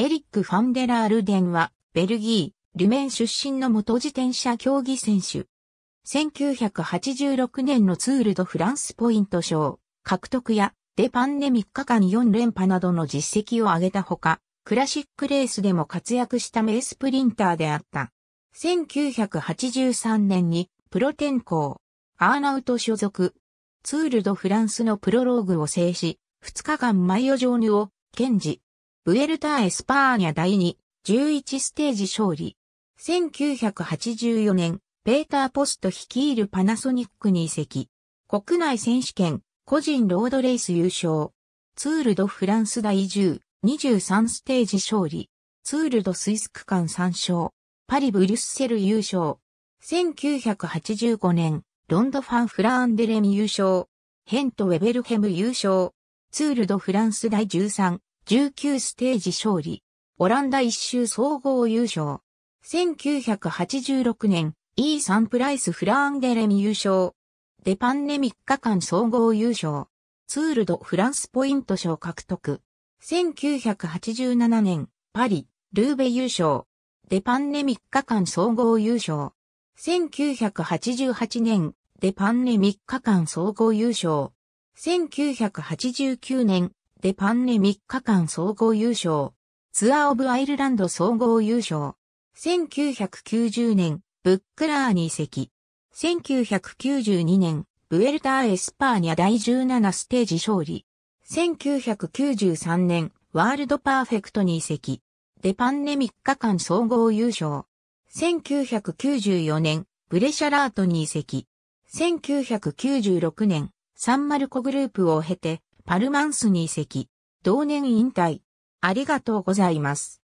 エリック・ファンデラールデンは、ベルギー、ルメン出身の元自転車競技選手。1986年のツールドフランスポイント賞、獲得や、デパンで3日間4連覇などの実績を上げたほか、クラシックレースでも活躍した名スプリンターであった。1983年に、プロ転向、アーナウト所属、ツールドフランスのプロローグを制し、2日間マイオジョーヌを、検事、ブエルター・エスパーニャ第2、11ステージ勝利。1984年、ペーター・ポスト率いるパナソニックに移籍。国内選手権、個人ロードレース優勝。ツールド・フランス第10、23ステージ勝利。ツールド・スイス区間3勝。パリ・ブリュッセル優勝。1985年、ロンド・ファン・フラーンデレム優勝。ヘント・ウェベルヘム優勝。ツール・ド・フランス第13、19ステージ勝利、オランダ一周総合優勝。1986年、E サンプライス・フランデレミ優勝。デパンネ3日間総合優勝。ツールド・フランスポイント賞獲得。1987年、パリ、ルーベ優勝。デパンネ3日間総合優勝。1988年、デパンネ3日間総合優勝。1989年、デパンネ3日間総合優勝。ツアーオブアイルランド総合優勝。1990年、ブックラーに移籍。1992年、ブエルター・エスパーニャ第17ステージ勝利。1993年、ワールドパーフェクトに移籍。デパンネ3日間総合優勝。1994年、ブレシャラートに移籍。1996年、サンマルコグループを経て、パルマンスに移籍。同年引退。ありがとうございます。